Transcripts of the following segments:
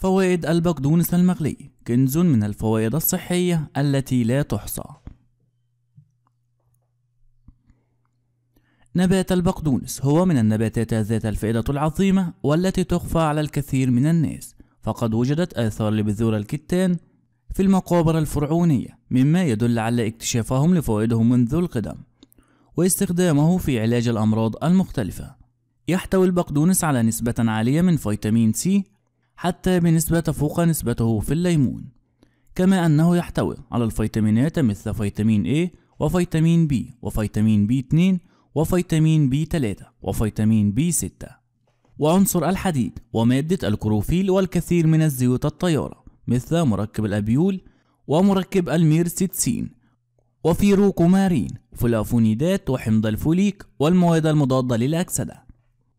فوائد البقدونس المغلي كنز من الفوائد الصحية التي لا تحصى نبات البقدونس هو من النباتات ذات الفائدة العظيمة والتي تخفى على الكثير من الناس فقد وجدت آثار لبذور الكتان في المقابر الفرعونية مما يدل على اكتشافهم لفوائده منذ القدم واستخدامه في علاج الأمراض المختلفة يحتوي البقدونس على نسبة عالية من فيتامين سي حتى بنسبة تفوق نسبته في الليمون كما أنه يحتوي على الفيتامينات مثل فيتامين A وفيتامين B وفيتامين B2 وفيتامين B3 وفيتامين B6 وعنصر الحديد ومادة الكروفيل والكثير من الزيوت الطيارة مثل مركب الأبيول ومركب الميرسيتسين وفيروكومارين فلافونيدات وحمض الفوليك والمواد المضادة للأكسدة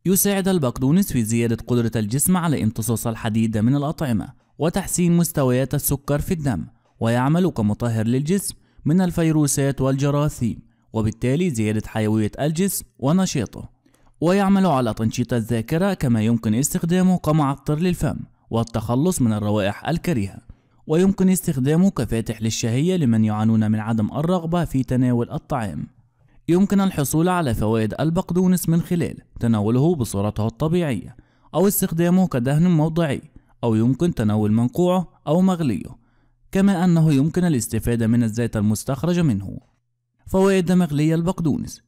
يساعد البقدونس في زيادة قدرة الجسم على امتصاص الحديد من الأطعمة وتحسين مستويات السكر في الدم ويعمل كمطهر للجسم من الفيروسات والجراثيم وبالتالي زيادة حيوية الجسم ونشاطه ويعمل على تنشيط الذاكرة كما يمكن استخدامه كمعطر للفم والتخلص من الروائح الكريهة ويمكن استخدامه كفاتح للشهية لمن يعانون من عدم الرغبة في تناول الطعام يمكن الحصول على فوائد البقدونس من خلال تناوله بصورته الطبيعية أو استخدامه كدهن موضعي أو يمكن تناول منقوعه أو مغليه كما أنه يمكن الاستفادة من الزيت المستخرج منه فوائد مغلية البقدونس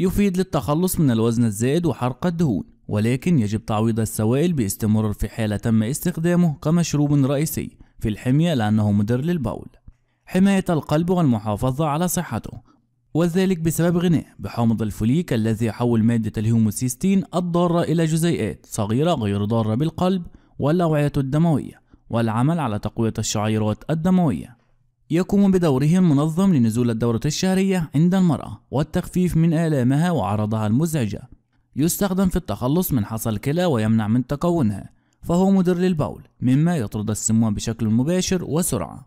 يفيد للتخلص من الوزن الزائد وحرق الدهون ولكن يجب تعويض السوائل باستمرار في حالة تم استخدامه كمشروب رئيسي في الحمية لأنه مضر للبول حماية القلب والمحافظة على صحته وذلك بسبب غناء بحامض الفوليك الذي يحول مادة الهيموسيستين الضارة إلى جزيئات صغيرة غير ضارة بالقلب والأوعية الدموية والعمل على تقوية الشعيرات الدموية يقوم بدوره المنظم لنزول الدورة الشهرية عند المرأة والتخفيف من آلامها وعرضها المزعجة يستخدم في التخلص من حصى الكلى ويمنع من تكونها فهو مدر للبول مما يطرد السموم بشكل مباشر وسرعة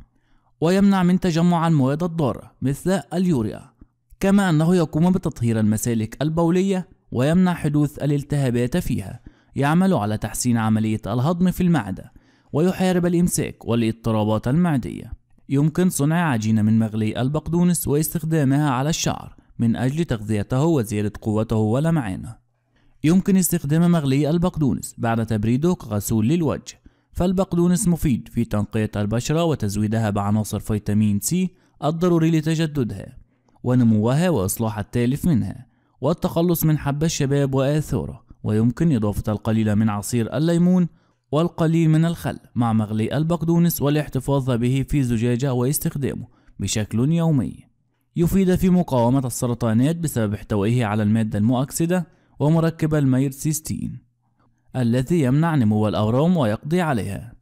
ويمنع من تجمع المواد الضارة مثل اليوريا كما أنه يقوم بتطهير المسالك البولية ويمنع حدوث الالتهابات فيها يعمل على تحسين عملية الهضم في المعدة ويحارب الإمساك والاضطرابات المعدية يمكن صنع عجينة من مغلي البقدونس واستخدامها على الشعر من أجل تغذيته وزيادة قوته ولمعانه. يمكن استخدام مغلي البقدونس بعد تبريده كغسول للوجه، فالبقدونس مفيد في تنقية البشرة وتزويدها بعناصر فيتامين سي الضروري لتجددها ونموها وإصلاح التالف منها، والتخلص من حب الشباب وآثاره، ويمكن إضافة القليل من عصير الليمون والقليل من الخل مع مغلي البقدونس والاحتفاظ به في زجاجة واستخدامه بشكل يومي يفيد في مقاومة السرطانات بسبب احتوائه على المادة المؤكسدة ومركب الميرسيستين الذي يمنع نمو الأورام ويقضي عليها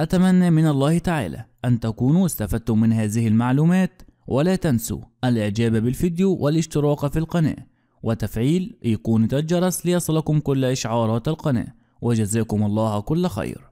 أتمنى من الله تعالى أن تكونوا استفدتم من هذه المعلومات ولا تنسوا الإعجاب بالفيديو والاشتراك في القناة وتفعيل أيقونة الجرس ليصلكم كل إشعارات القناة وجزاكم الله كل خير